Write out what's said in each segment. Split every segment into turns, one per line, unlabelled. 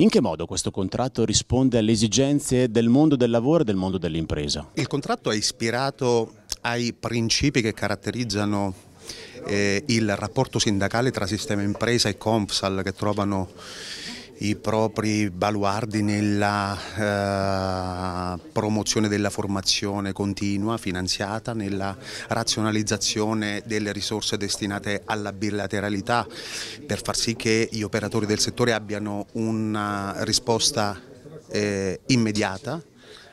In che modo questo contratto risponde alle esigenze del mondo del lavoro e del mondo dell'impresa? Il contratto è ispirato ai principi che caratterizzano eh, il rapporto sindacale tra sistema impresa e CONFSAL che trovano i propri baluardi nella eh, promozione della formazione continua, finanziata, nella razionalizzazione delle risorse destinate alla bilateralità per far sì che gli operatori del settore abbiano una risposta eh, immediata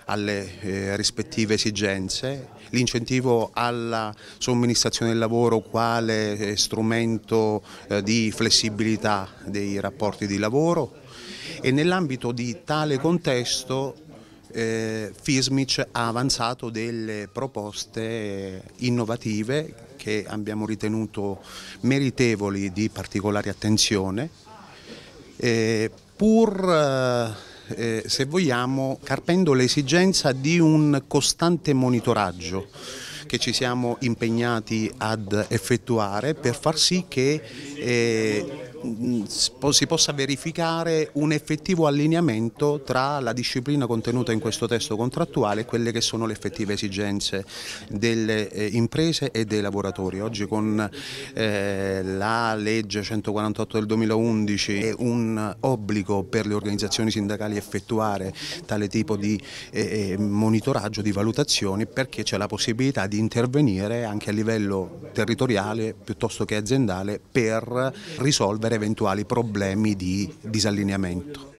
alle eh, rispettive esigenze, l'incentivo alla somministrazione del lavoro quale eh, strumento eh, di flessibilità dei rapporti di lavoro e nell'ambito di tale contesto eh, FISMIC ha avanzato delle proposte eh, innovative che abbiamo ritenuto meritevoli di particolare attenzione pur eh, se vogliamo, carpendo l'esigenza di un costante monitoraggio che ci siamo impegnati ad effettuare per far sì che eh, mm, si possa verificare un effettivo allineamento tra la disciplina contenuta in questo testo contrattuale e quelle che sono le effettive esigenze delle eh, imprese e dei lavoratori. Oggi con eh, la legge 148 del 2011 è un obbligo per le organizzazioni sindacali effettuare tale tipo di eh, eh, monitoraggio, di valutazioni perché c'è la possibilità di intervenire anche a livello territoriale piuttosto che aziendale per risolvere eventuali problemi di disallineamento.